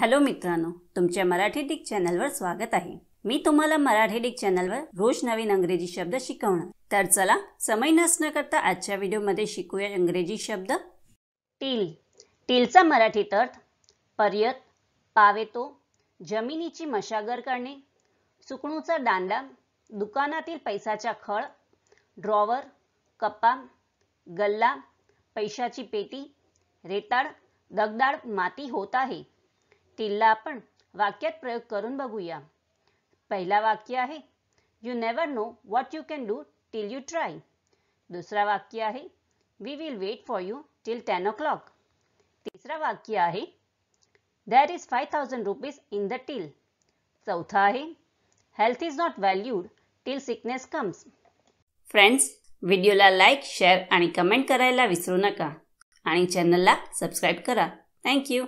hello मित्रांनो तुमच्या Marathi Dick चॅनलवर स्वागत आहे मी तुम्हाला मराठी डिक चॅनलवर रोज नवीन अंग्रेजी शब्द शिकवणार तर चला समय नसण्याकरता आजच्या व्हिडिओमध्ये शिकूया इंग्रजी शब्द टील टीलचा मराठीत अर्थ पर्यत पावेतो जमिनीची मशागर करणे सुकणूचा दांडा दुकानातील पैसाचा खळ ड्रॉवर कप्पा गल्ला पैशाची पेटी रेताड दगदाड माती होत आहे स्टीलला आपण वाक्यात प्रयोग करून बघूया पहिला वाक्य आहे you never know what you can do till you try दुसरा वाक्य आहे we will wait for you till ten o'clock तिसरा वाक्य आहे there is five thousand rupees in the till चौथा आहे health is not valued till sickness comes friends व्हिडिओला like share आणि कमेंट करायला विसरू नका आणि चॅनलला सबस्क्राईब करा थँक्यू